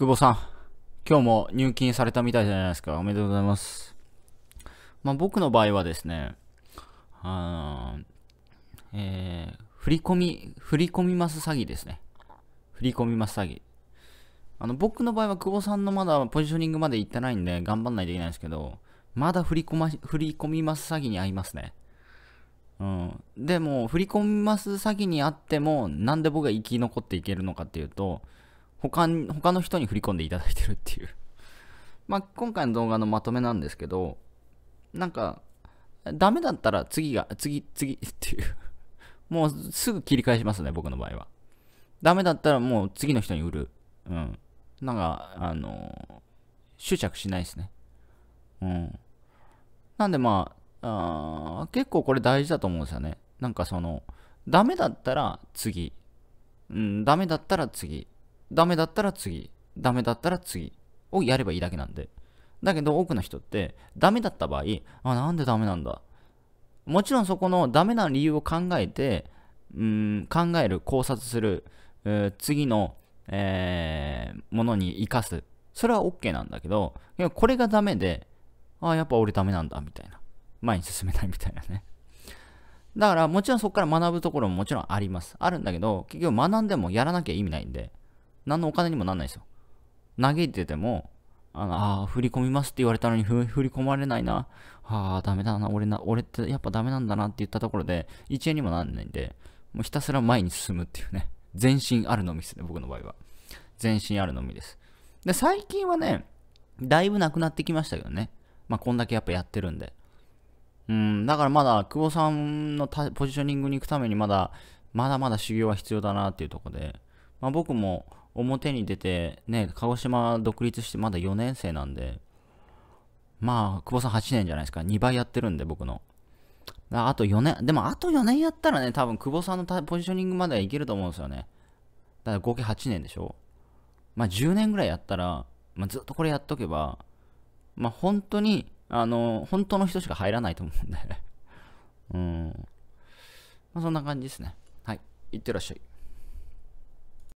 久保さん、今日も入金されたみたいじゃないですか。おめでとうございます。まあ、僕の場合はですね、あの、えー、振り込み、振り込みます詐欺ですね。振り込みます詐欺。あの、僕の場合は久保さんのまだポジショニングまで行ってないんで、頑張んないといけないんですけど、まだ振り込ま、振り込みます詐欺に合いますね。うん。でも、振り込みます詐欺にあっても、なんで僕が生き残っていけるのかっていうと、他他の人に振り込んでいただいてるっていう まあ、今回の動画のまとめなんですけど、なんか、ダメだったら次が、次、次っていう もうすぐ切り返しますね、僕の場合は。ダメだったらもう次の人に売る。うん。なんか、あのー、執着しないですね。うん。なんでまあ、あ結構これ大事だと思うんですよね。なんかその、ダメだったら次。うん、ダメだったら次。ダメだったら次、ダメだったら次をやればいいだけなんで。だけど多くの人ってダメだった場合、あ、なんでダメなんだ。もちろんそこのダメな理由を考えて、うん、考える、考察する、え次の、えー、ものに生かす。それは OK なんだけど、これがダメで、あ、やっぱ俺ダメなんだ、みたいな。前に進めないみたいなね。だからもちろんそこから学ぶところももちろんあります。あるんだけど、結局学んでもやらなきゃ意味ないんで。何のお金にもなんないですよ。嘆いてても、あのあ、振り込みますって言われたのに振り込まれないな。ああ、ダメだな。俺な、俺ってやっぱダメなんだなって言ったところで、1円にもなんないんで、もうひたすら前に進むっていうね。全身あるのみですね、僕の場合は。全身あるのみです。で、最近はね、だいぶなくなってきましたけどね。まあ、こんだけやっぱやってるんで。うん、だからまだ、久保さんのポジショニングに行くためにまだ、まだまだ修行は必要だなっていうとこで、まあ、僕も表に出て、ね、鹿児島独立してまだ4年生なんで、まあ、久保さん8年じゃないですか。2倍やってるんで、僕の。あと4年、でもあと4年やったらね、多分久保さんのポジショニングまではいけると思うんですよね。だから合計8年でしょ。まあ10年ぐらいやったら、まあ、ずっとこれやっとけば、まあ本当に、あの、本当の人しか入らないと思うんでうん。まあそんな感じですね。はい。いってらっしゃい。